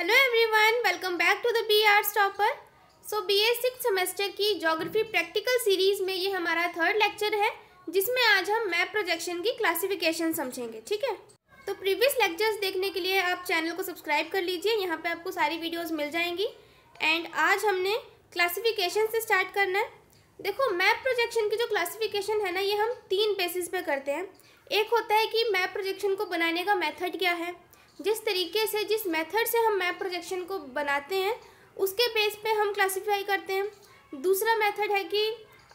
Hello everyone welcome back to the B R stopper so B A six semester की geography practical series में ये हमारा third lecture है जिसमें आज हम मैप प्रोजेक्शन की क्लासिफिकेशन समझेंगे ठीक है तो प्रीवियस लेक्चर्स देखने के लिए आप चैनल को सब्सक्राइब कर लीजिए यहाँ पे आपको सारी वीडियोज़ मिल जाएंगी एंड आज हमने क्लासीफिकेशन से स्टार्ट करना है देखो मैप प्रोजेक्शन की जो क्लासीफिकेशन है ना ये हम तीन बेसिस पर करते हैं एक होता है कि मैप प्रोजेक्शन को बनाने का मैथड क्या है जिस तरीके से जिस मेथड से हम मैप प्रोजेक्शन को बनाते हैं उसके बेस पे हम क्लासिफाई करते हैं दूसरा मेथड है कि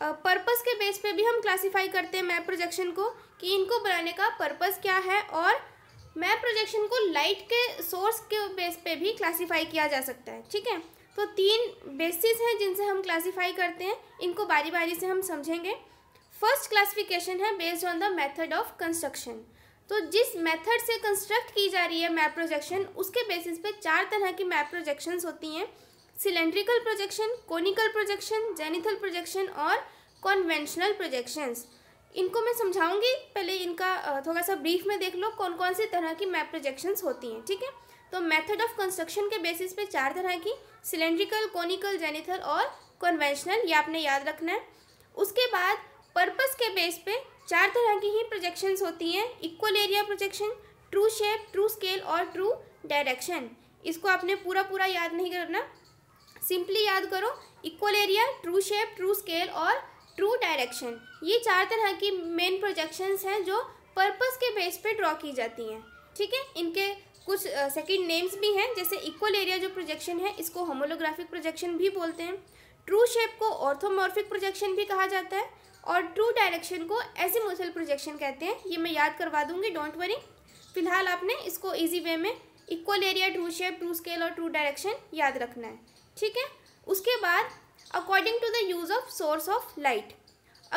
पर्पस के बेस पे भी हम क्लासिफाई करते हैं मैप प्रोजेक्शन को कि इनको बनाने का पर्पस क्या है और मैप प्रोजेक्शन को लाइट के सोर्स के बेस पे भी क्लासिफाई किया जा सकता है ठीक है तो तीन बेसिस हैं जिनसे हम क्लासीफाई करते हैं इनको बारी बारी से हम समझेंगे फर्स्ट क्लासिफिकेशन है based on the method of construction तो जिस मेथड से कंस्ट्रक्ट की जा रही है मैप प्रोजेक्शन उसके बेसिस पे चार तरह की मैप प्रोजेक्शंस होती हैं cylindrical projection conical projection zenithal projection और कॉन्वेंशनल प्रोजेक्शंस इनको मैं समझाऊंगी पहले इनका थोड़ा सा ब्रीफ में देख लो कौन कौन सी तरह की मैप प्रोजेक्शंस होती हैं ठीक है तो मेथड ऑफ कंस्ट्रक्शन के बेसिस पे चार तरह की सिलेंड्रिकल कोनिकल जेनिथल और कॉन्वेंशनल ये आपने याद रखना है उसके बाद पर्पज के बेस पे चार तरह की ही प्रोजेक्शंस होती हैं equal area projection true shape true scale और ट्रू डायरेक्शन इसको आपने पूरा पूरा याद नहीं करना सिंपली याद करो equal area true shape true scale और ट्रू डायरेक्शन ये चार तरह की मेन प्रोजेक्शंस हैं जो पर्पस के बेस पे ड्रॉ की जाती हैं ठीक है इनके कुछ सेकंड नेम्स भी हैं जैसे इक्वल एरिया जो प्रोजेक्शन है इसको होमोलोग्राफिक प्रोजेक्शन भी बोलते हैं ट्रू शेप को ऑर्थोमॉर्फिक प्रोजेक्शन भी कहा जाता है और ट्रू डायरेक्शन को ऐसे मुसल प्रोजेक्शन कहते हैं ये मैं याद करवा दूंगी डोंट वरी फिलहाल आपने इसको ईजी वे में equal area true shape true scale और ट्रू डायरेक्शन याद रखना है ठीक है उसके बाद according to the use of source of light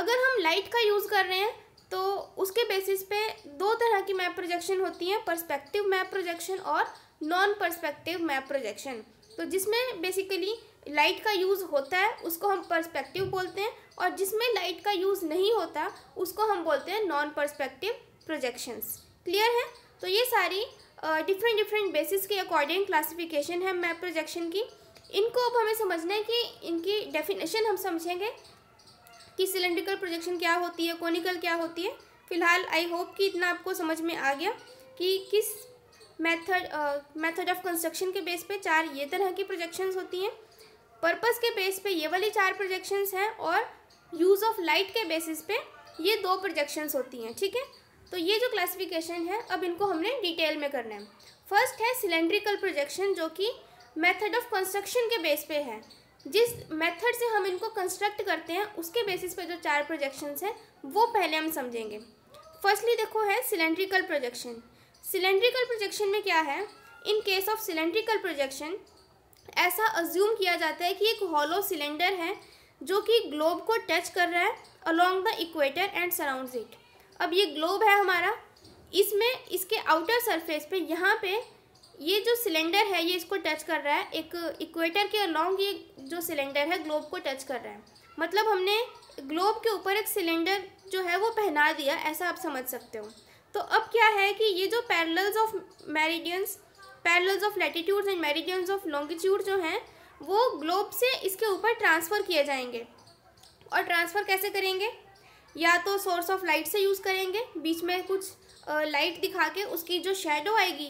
अगर हम लाइट का यूज़ कर रहे हैं तो उसके बेसिस पे दो तरह की मैप प्रोजेक्शन होती हैं परस्पेक्टिव मैप प्रोजेक्शन और नॉन परस्पेक्टिव मैप प्रोजेक्शन तो जिसमें बेसिकली लाइट का यूज़ होता है उसको हम पर्सपेक्टिव बोलते हैं और जिसमें लाइट का यूज़ नहीं होता उसको हम बोलते हैं नॉन पर्सपेक्टिव प्रोजेक्शंस क्लियर है तो ये सारी डिफरेंट डिफरेंट बेसिस के अकॉर्डिंग क्लासिफिकेशन है मैप प्रोजेक्शन की इनको अब हमें समझना है कि इनकी डेफिनेशन हम समझेंगे कि सिलेंड्रिकल प्रोजेक्शन क्या होती है कॉनिकल क्या होती है फिलहाल आई होप कि इतना आपको समझ में आ गया कि किस मेथड मेथड ऑफ कंस्ट्रक्शन के बेस पे चार ये तरह की प्रोजेक्शंस होती हैं पर्पस के बेस पे ये वाली चार प्रोजेक्शंस हैं और यूज़ ऑफ लाइट के बेसिस पे ये दो प्रोजेक्शंस होती हैं ठीक है थीके? तो ये जो क्लासिफिकेशन है अब इनको हमने डिटेल में करना है फर्स्ट है सिलेंड्रिकल प्रोजेक्शन जो कि मेथड ऑफ कंस्ट्रक्शन के बेस पे है जिस मेथड से हम इनको कंस्ट्रक्ट करते हैं उसके बेसिस पे जो चार प्रोजेक्शंस हैं वो पहले हम समझेंगे फर्स्टली देखो है सिलेंड्रिकल प्रोजेक्शन सिलेंड्रिकल प्रोजेक्शन में क्या है in case of cylindrical projection ऐसा अज्यूम किया जाता है कि एक हॉलो सिलेंडर है जो कि ग्लोब को टच कर रहा है along the equator and surround it अब ये ग्लोब है हमारा इसमें इसके आउटर सरफेस पे यहाँ पे ये जो सिलेंडर है ये इसको टच कर रहा है एक इक्वेटर के अलोंग ये जो सिलेंडर है ग्लोब को टच कर रहा है मतलब हमने ग्लोब के ऊपर एक सिलेंडर जो है वो पहना दिया ऐसा आप समझ सकते हो तो अब क्या है कि ये जो parallels of meridians parallels of latitude and meridians of longitude जो हैं वो ग्लोब से इसके ऊपर ट्रांसफ़र किए जाएंगे और ट्रांसफ़र कैसे करेंगे या तो सोर्स ऑफ लाइट से यूज़ करेंगे बीच में कुछ लाइट दिखा के उसकी जो शेडो आएगी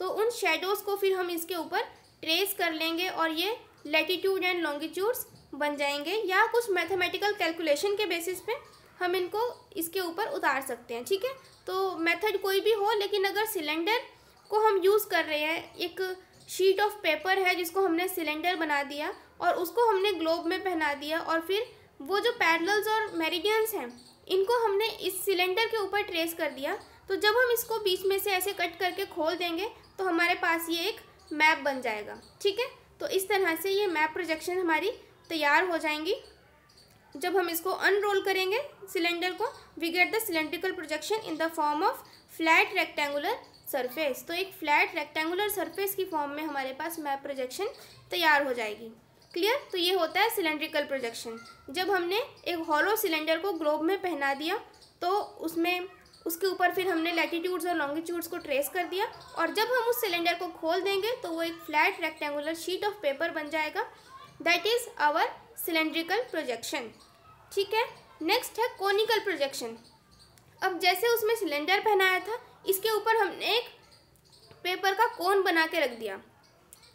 तो उन शेडोज़ को फिर हम इसके ऊपर ट्रेस कर लेंगे और ये लेटीट्यूड एंड लॉन्गिट्यूड्स बन जाएंगे या कुछ मैथमेटिकल कैलकुलेशन के बेसिस पे हम इनको इसके ऊपर उतार सकते हैं ठीक है तो मेथड कोई भी हो लेकिन अगर सिलेंडर को हम यूज़ कर रहे हैं एक शीट ऑफ पेपर है जिसको हमने सिलेंडर बना दिया और उसको हमने ग्लोब में पहना दिया और फिर वो जो पैरल्स और मेरिडियंस हैं इनको हमने इस सिलेंडर के ऊपर ट्रेस कर दिया तो जब हम इसको बीच में से ऐसे कट करके खोल देंगे तो हमारे पास ये एक मैप बन जाएगा ठीक है तो इस तरह से ये मैप प्रोजेक्शन हमारी तैयार हो जाएंगी जब हम इसको अनरोल करेंगे सिलेंडर को we get the cylindrical projection in the form of flat rectangular surface तो एक फ्लैट रेक्टेंगुलर सरफेस की फॉर्म में हमारे पास मैप प्रोजेक्शन तैयार हो जाएगी क्लियर तो ये होता है सिलेंड्रिकल प्रोजेक्शन जब हमने एक हॉलो सिलेंडर को ग्लोब में पहना दिया तो उसमें उसके ऊपर फिर हमने लैटिट्यूड्स और लॉन्गिट्यूड्स को ट्रेस कर दिया और जब हम उस सिलेंडर को खोल देंगे तो वो एक flat rectangular sheet of paper बन जाएगा that is our cylindrical projection ठीक है नेक्स्ट है कॉनिकल प्रोजेक्शन अब जैसे उसमें सिलेंडर पहनाया था इसके ऊपर हमने एक पेपर का कोन बना के रख दिया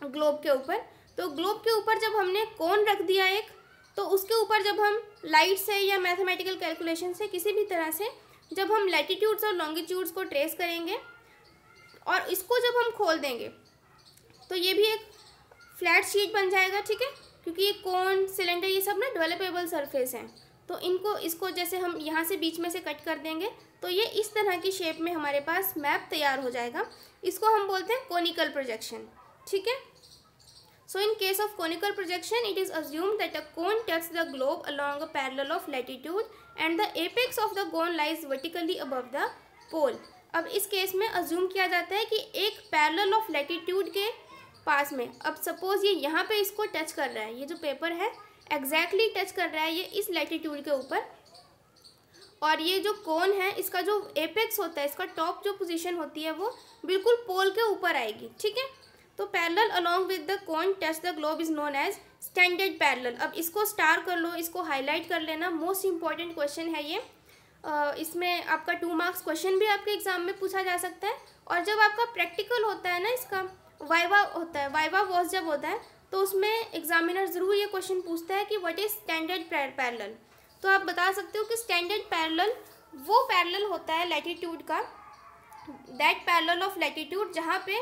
ग्लोब के ऊपर तो ग्लोब के ऊपर जब हमने कोन रख दिया एक तो उसके ऊपर जब हम लाइट से या मैथमेटिकल कैलकुलेशन से किसी भी तरह से जब हम लैटिट्यूड्स और लॉन्गिट्यूड्स को ट्रेस करेंगे और इसको जब हम खोल देंगे तो ये भी एक फ्लैट शीट बन जाएगा ठीक है क्योंकि ये कोन सिलेंडर ये सब ना डेवलपेबल सरफेस हैं तो इनको इसको जैसे हम यहाँ से बीच में से कट कर देंगे तो ये इस तरह की शेप में हमारे पास मैप तैयार हो जाएगा इसको हम बोलते हैं कोनिकल प्रोजेक्शन ठीक है so in case of conical projection it is assume that a cone touch the globe along a parallel of latitude and the apex of the cone lies vertically above the pole अब इस case में assume किया जाता है कि एक parallel of latitude के पास में अब सपोज ये यहाँ पे इसको टच कर रहा है ये जो पेपर है एग्जैक्टली टच कर रहा है ये इस लेटीट्यूड के ऊपर और ये जो कोन है इसका जो एपेक्स होता है इसका टॉप जो पोजीशन होती है वो बिल्कुल पोल के ऊपर आएगी ठीक है तो parallel along with the cone touch the globe is known as standard parallel अब इसको स्टार कर लो इसको हाईलाइट कर लेना मोस्ट इम्पॉर्टेंट क्वेश्चन है ये इसमें आपका टू मार्क्स क्वेश्चन भी आपके एग्जाम में पूछा जा सकता है और जब आपका प्रैक्टिकल होता है ना इसका वाइवा होता है वाइवा वॉस जब होता है तो उसमें एग्जामिनर ज़रूर ये क्वेश्चन पूछता है कि व्हाट इज़ स्टैंडर्ड पैरेलल तो आप बता सकते हो कि स्टैंडर्ड पैरेलल वो पैरेलल होता है लेटीट्यूड का दैट पैरेलल ऑफ लैटीट्यूड जहाँ पे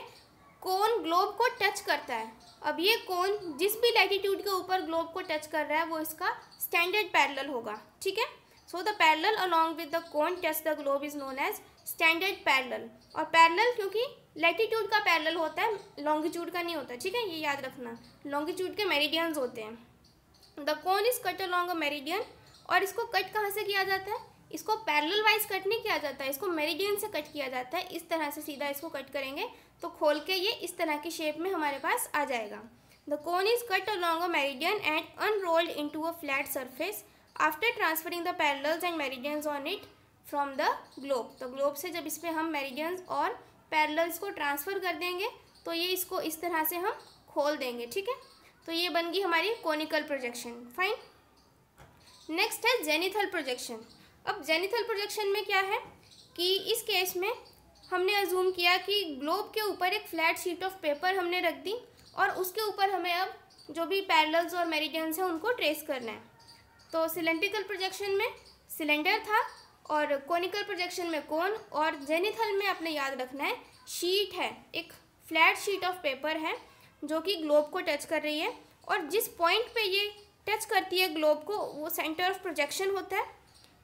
कौन ग्लोब को टच करता है अब ये कौन जिस भी लैटिट्यूड के ऊपर ग्लोब को टच कर रहा है वो इसका स्टैंडर्ड पैरेलल होगा ठीक है so the parallel along with the cone touch the globe is known as standard parallel और पैरल क्योंकि लेटीट्यूड का पैरल होता है लॉन्गिट्यूड का नहीं होता ठीक है ये याद रखना लॉन्गिट्यूड के मेरिडियंस होते हैं the cone is cut along a meridian और इसको कट कहाँ से किया जाता है इसको पैरल वाइज कट नहीं किया जाता है इसको मेरिडियन से कट किया जाता है इस तरह से सीधा इसको कट करेंगे तो खोल के ये इस तरह के शेप में हमारे पास आ जाएगा the cone is cut along a meridian and unrolled to a flat surface after transferring the parallels and meridians on it from the globe तो ग्लोब से जब इसमें हम मेरिडियंस और पैरल्स को ट्रांसफ़र कर देंगे तो ये इसको इस तरह से हम खोल देंगे ठीक है तो ये बन गई हमारी कॉनिकल प्रोजेक्शन फाइन नेक्स्ट है जेनिथल प्रोजेक्शन अब जेनिथल प्रोजेक्शन में क्या है कि इस केस में हमने अजूम किया कि ग्लोब के ऊपर एक फ्लैट शीट ऑफ पेपर हमने रख दी और उसके ऊपर हमें अब जो भी पैरल्स और मेरिडियंस हैं उनको ट्रेस करना है तो सिलेंड्रिकल प्रोजेक्शन में सिलेंडर था और कॉनिकल प्रोजेक्शन में कौन और जेनिथल में आपने याद रखना है शीट है एक फ्लैट शीट ऑफ पेपर है जो कि ग्लोब को टच कर रही है और जिस पॉइंट पे ये टच करती है ग्लोब को वो सेंटर ऑफ प्रोजेक्शन होता है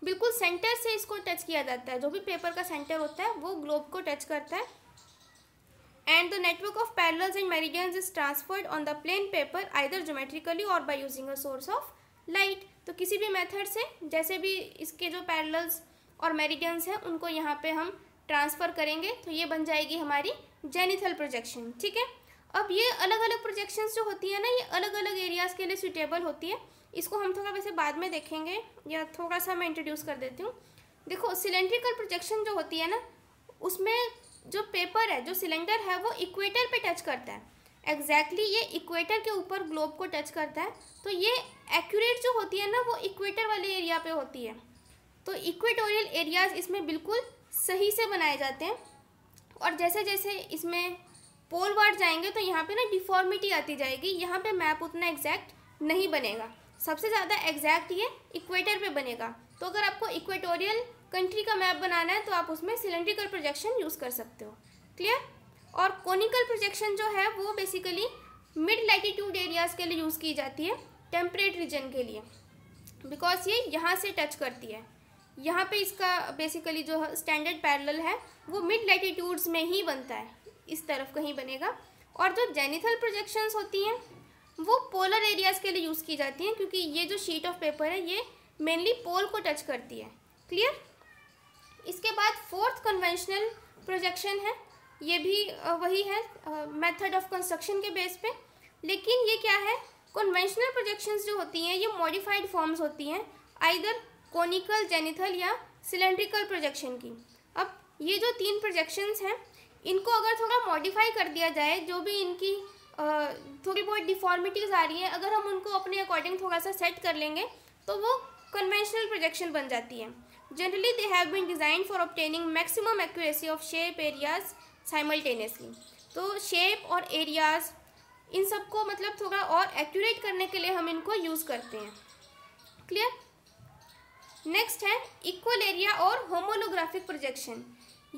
बिल्कुल सेंटर से इसको टच किया जाता है जो भी पेपर का सेंटर होता है वो ग्लोब को टच करता है and the network of parallels and meridians is transferred on the plane paper either geometrically or by using a source of light तो किसी भी मेथड से जैसे भी इसके जो पैरल्स और मेरिडियंस हैं उनको यहाँ पे हम ट्रांसफ़र करेंगे तो ये बन जाएगी हमारी जेनिथल प्रोजेक्शन ठीक है अब ये अलग अलग प्रोजेक्शंस जो होती है ना ये अलग अलग एरियाज़ के लिए सुटेबल होती है इसको हम थोड़ा वैसे बाद में देखेंगे या थोड़ा सा मैं इंट्रोड्यूस कर देती हूँ देखो सिलेंड्रिकल प्रोजेक्शन जो होती है ना उसमें जो पेपर है जो सिलेंडर है वो इक्वेटर पे टच करता है एग्जैक्टली exactly ये इक्वेटर के ऊपर ग्लोब को टच करता है तो ये एक्यूरेट जो होती है ना वो इक्वेटर वाले एरिया पे होती है तो इक्वेटोरियल एरियाज इसमें बिल्कुल सही से बनाए जाते हैं और जैसे जैसे इसमें पोल वार्ड जाएंगे तो यहाँ पे ना डिफॉर्मिटी आती जाएगी यहाँ पे मैप उतना एग्जैक्ट नहीं बनेगा सबसे ज़्यादा एग्जैक्ट ये इक्वेटर पे बनेगा तो अगर आपको इक्वेटोरियल कंट्री का मैप बनाना है तो आप उसमें सिलेंड्रिकल प्रोजेक्शन यूज़ कर सकते हो क्लियर और कोनिकल प्रोजेक्शन जो है वो बेसिकली मिड लैटीट्यूड एरियाज़ के लिए यूज़ की जाती है टेम्परेट रीजन के लिए बिकॉज ये यहाँ से टच करती है यहाँ पे इसका बेसिकली जो स्टैंडर्ड पैरेलल है वो मिड लैटिट्यूड्स में ही बनता है इस तरफ कहीं बनेगा और जो जेनिथल प्रोजेक्शंस होती हैं वो पोलर एरियाज़ के लिए यूज़ की जाती हैं क्योंकि ये जो शीट ऑफ पेपर है ये मेनली पोल को टच करती है क्लियर इसके बाद फोर्थ कन्वेंशनल प्रोजेक्शन है ये भी वही है मेथड ऑफ कंस्ट्रक्शन के बेस पे लेकिन ये क्या है कन्वेंशनल प्रोजेक्शंस जो होती हैं ये मॉडिफाइड फॉर्म्स होती हैं आइदर कॉनिकल जेनिथल या सिलेंड्रिकल प्रोजेक्शन की अब ये जो तीन प्रोजेक्शंस हैं इनको अगर थोड़ा मॉडिफाई कर दिया जाए जो भी इनकी थोड़ी बहुत डिफॉर्मिटीज़ आ रही हैं अगर हम उनको अपने अकॉर्डिंग थोड़ा सा सेट कर लेंगे तो वो कन्वेंशनल प्रोजेक्शन बन जाती है generally they have been design for obtaining maximum accuracy of shape areas simultaneously तो शेप और एरियाज इन सबको मतलब थोड़ा और एक्यूरेट करने के लिए हम इनको यूज़ करते हैं क्लियर नेक्स्ट है इक्वल एरिया और होमोलोग्राफिक प्रोजेक्शन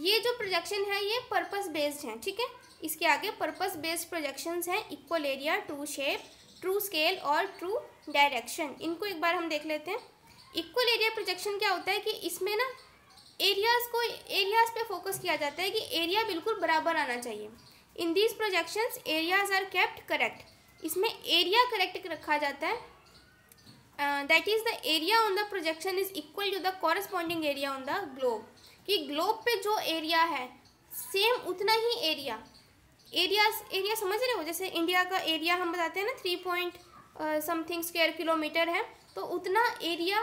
ये जो प्रोजेक्शन है ये पर्पस बेस्ड हैं ठीक है इसके आगे पर्पस बेस्ड प्रोजेक्शंस हैं equal area true shape true scale और ट्रू डायरेक्शन इनको एक बार हम देख लेते हैं इक्वल एरिया प्रोजेक्शन क्या होता है कि इसमें ना एरियाज को एरियाज पे फोकस किया जाता है कि एरिया बिल्कुल बराबर आना चाहिए in these projections areas are kept correct इसमें एरिया करेक्ट रखा जाता है that is the area on the projection is equal to the corresponding area on the globe कि ग्लोब पे जो एरिया है सेम उतना ही एरिया एरिया एरिया समझ रहे हो जैसे इंडिया का एरिया हम बताते हैं ना three point something square kilometre है तो उतना एरिया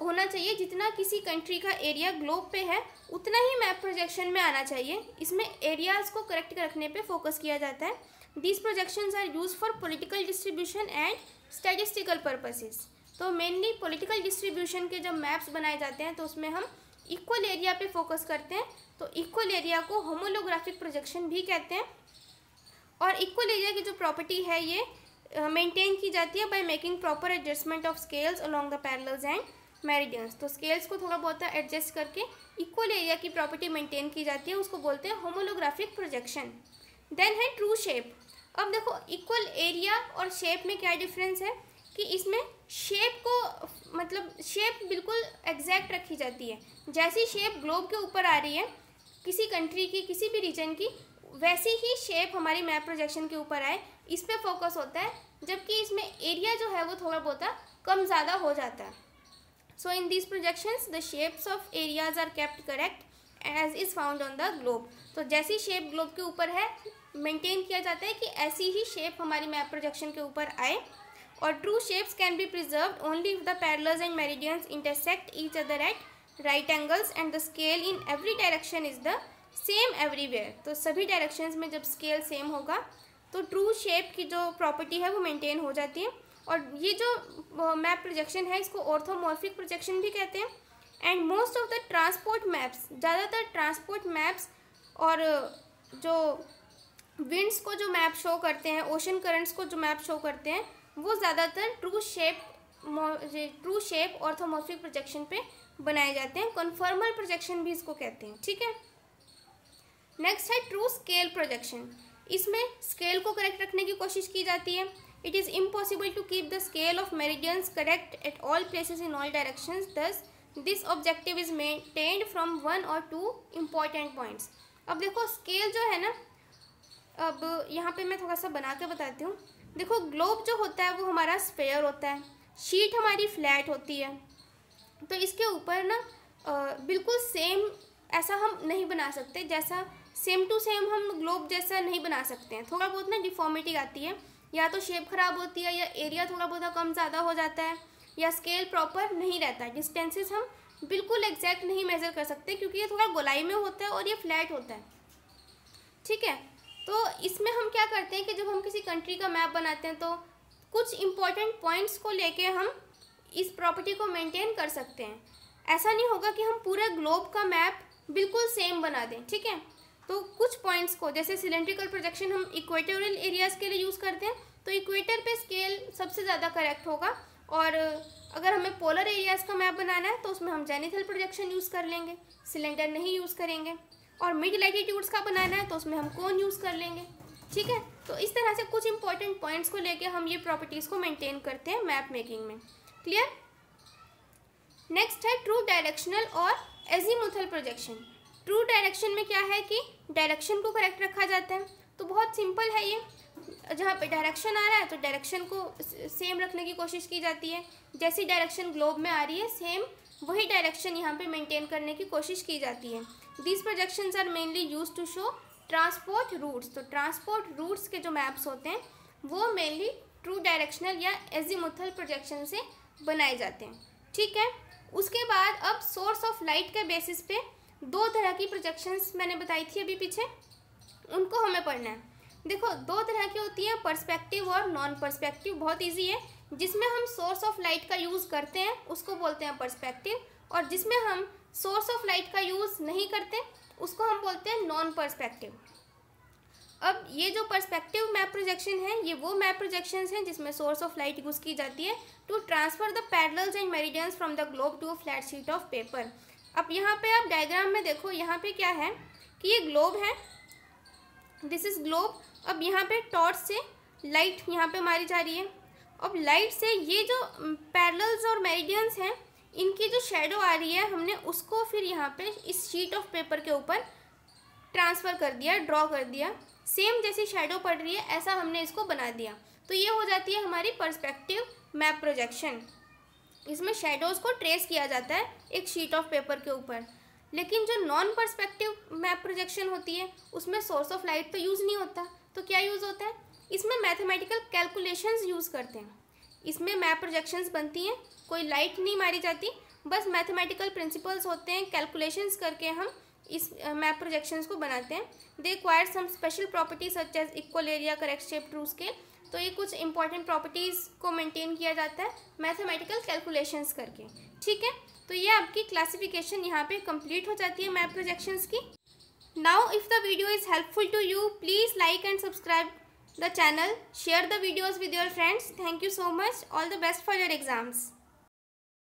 होना चाहिए जितना किसी कंट्री का एरिया ग्लोब पे है उतना ही मैप प्रोजेक्शन में आना चाहिए इसमें एरियाज़ को करेक्ट रखने पे फोकस किया जाता है these projections are use for political distribution and statistical purposes तो मेनली पॉलिटिकल डिस्ट्रीब्यूशन के जब मैप्स बनाए जाते हैं तो उसमें हम इक्वल एरिया पे फोकस करते हैं तो इक्वल एरिया को होमोलोग्राफिक प्रोजेक्शन भी कहते हैं और इक्वल एरिया की जो प्रॉपर्टी है ये मेंटेन uh, की जाती है by making proper adjustment of scales along the parallels and meridians तो स्केल्स को थोड़ा बहुत एडजस्ट करके इक्वल एरिया की प्रॉपर्टी मेंटेन की जाती है उसको बोलते हैं होमोलोग्राफिक प्रोजेक्शन देन है ट्रू शेप अब देखो इक्वल एरिया और शेप में क्या डिफरेंस है कि इसमें शेप को मतलब शेप बिल्कुल एग्जैक्ट रखी जाती है जैसी शेप ग्लोब के ऊपर आ रही है किसी कंट्री की किसी भी रीजन की वैसी ही शेप हमारी मैप प्रोजेक्शन के ऊपर आए इस पर फोकस होता है जबकि इसमें एरिया जो है वो थोड़ा बहुत कम ज़्यादा हो जाता है so in this projections the shapes of areas are kept correct as is found on the globe तो जैसी शेप ग्लोब के ऊपर है मेंटेन किया जाता है कि ऐसी ही शेप हमारी मैप प्रोजेक्शन के ऊपर आए और true shapes can be preserve only if the parallels and meridians intersect each other at right angles and the scale in every direction is the same everywhere तो सभी डायरेक्शंस में जब scale same होगा तो ट्रू शेप की जो property है वो मेंटेन हो जाती है और ये जो मैप प्रोजेक्शन है इसको ऑर्थोमॉर्फिक प्रोजेक्शन भी कहते हैं and most of the transport maps ज़्यादातर ट्रांसपोर्ट मैप्स और जो विंड्स को जो मैप शो करते हैं ओशन करंट्स को जो मैप शो करते हैं वो ज़्यादातर true shape true shape orthomorphic projection पे बनाए जाते हैं कन्फर्मल प्रोजेक्शन भी इसको कहते हैं ठीक है नेक्स्ट है ट्रू स्केल प्रोजेक्शन इसमें स्केल को करेक्ट रखने की कोशिश की जाती है it is impossible to keep the scale of meridians correct at all places in all direction thus this objective is maintained from one or two important points अब देखो स्केल जो है ना अब यहाँ पे मैं थोड़ा सा बना के बताती हूँ देखो ग्लोब जो होता है वो हमारा स्पेयर होता है शीट हमारी फ्लैट होती है तो इसके ऊपर ना बिल्कुल सेम ऐसा हम नहीं बना सकते जैसा सेम टू सेम हम ग्लोब जैसा नहीं बना सकते हैं थोड़ा बहुत ना डिफॉर्मिटी आती है या तो शेप ख़राब होती है या एरिया थोड़ा बहुत कम ज़्यादा हो जाता है या स्केल प्रॉपर नहीं रहता है डिस्टेंसेस हम बिल्कुल एग्जैक्ट नहीं मेज़र कर सकते क्योंकि ये थोड़ा गोलाई में होता है और ये फ्लैट होता है ठीक है तो इसमें हम क्या करते हैं कि जब हम किसी कंट्री का मैप बनाते हैं तो कुछ इम्पॉर्टेंट पॉइंट्स को लेके हम इस प्रॉपर्टी को मेंटेन कर सकते हैं ऐसा नहीं होगा कि हम पूरे ग्लोब का मैप बिल्कुल सेम बना दें ठीक है तो कुछ पॉइंट्स को जैसे सिलेंड्रिकल प्रोजेक्शन हम इक्वेटोरियल एरियाज़ के लिए यूज़ करते हैं तो इक्वेटर पे स्केल सबसे ज़्यादा करेक्ट होगा और अगर हमें पोलर एरियाज़ का मैप बनाना है तो उसमें हम जेनिथल प्रोजेक्शन यूज़ कर लेंगे सिलेंडर नहीं यूज़ करेंगे और मिड लैटीट्यूड्स का बनाना है तो उसमें हम कौन यूज़ कर लेंगे ठीक है तो इस तरह से कुछ इंपॉर्टेंट पॉइंट्स को लेके हम ये प्रॉपर्टीज़ को मेंटेन करते हैं मैप मेकिंग में क्लियर नेक्स्ट है ट्रू डायरेक्शनल और एजीमुथल प्रोजेक्शन ट्रू डायरेक्शन में क्या है कि डायरेक्शन को करेक्ट रखा जाता है तो बहुत सिंपल है ये जहाँ पे डायरेक्शन आ रहा है तो डायरेक्शन को सेम रखने की कोशिश की जाती है जैसी डायरेक्शन ग्लोब में आ रही है सेम वही डायरेक्शन यहाँ पे मेंटेन करने की कोशिश की जाती है these projection are mainly use to show transport routes तो ट्रांसपोर्ट रूट्स के जो मैप्स होते हैं वो मेनली ट्रू डायरेक्शनल या एजीमुथल प्रोजेक्शन से बनाए जाते हैं ठीक है उसके बाद अब सोर्स ऑफ लाइट के बेसिस पे दो तरह की प्रोजेक्शंस मैंने बताई थी अभी पीछे उनको हमें पढ़ना है देखो दो तरह की होती हैं परस्पेक्टिव और नॉन परस्पेक्टिव बहुत ईजी है जिसमें हम सोर्स ऑफ लाइट का यूज़ करते हैं उसको बोलते हैं परस्पेक्टिव और जिसमें हम सोर्स ऑफ लाइट का यूज़ नहीं करते उसको हम बोलते हैं नॉन परस्पेक्टिव अब ये जो परस्पेक्टिव मैप प्रोजेक्शन है ये वो मैप प्रोजेक्शन हैं जिसमें सोर्स ऑफ लाइट यूज़ की जाती है to transfer the parallels and meridians from the globe to flat sheet of paper अब यहाँ पे आप डायग्राम में देखो यहाँ पे क्या है कि ये ग्लोब है दिस इज़ ग्लोब अब यहाँ पे टॉर्च से लाइट यहाँ पे मारी जा रही है अब लाइट से ये जो पैरल्स mm, और मेरिडियंस हैं इनकी जो शेडो आ रही है हमने उसको फिर यहाँ पे इस शीट ऑफ पेपर के ऊपर ट्रांसफ़र कर दिया ड्रॉ कर दिया सेम जैसी शेडो पड़ रही है ऐसा हमने इसको बना दिया तो ये हो जाती है हमारी पर्सपेक्टिव मैप प्रोजेक्शन इसमें शेडोज़ को ट्रेस किया जाता है एक शीट ऑफ पेपर के ऊपर लेकिन जो नॉन पर्सपेक्टिव मैप प्रोजेक्शन होती है उसमें सोर्स ऑफ लाइट तो यूज़ नहीं होता तो क्या यूज़ होता है इसमें मैथमेटिकल कैलकुलेशंस यूज़ करते हैं इसमें मैप प्रोजेक्शंस बनती हैं कोई लाइट नहीं मारी जाती बस मैथमेटिकल प्रिंसिपल्स होते हैं कैलकुलेशंस करके हम इस मैप प्रोजेक्शंस को बनाते हैं they require some special properties such as equal area correct shape true scale तो ये कुछ इंपॉर्टेंट प्रॉपर्टीज़ को मेंटेन किया जाता है मैथमेटिकल कैलकुलेशंस करके ठीक है तो ये आपकी क्लासिफिकेशन यहाँ पे कंप्लीट हो जाती है मैप प्रोजेक्शंस की now if the video is helpful to you please like and subscribe the channel. Share the videos with your friends. Thank you so much. All the best for your exams.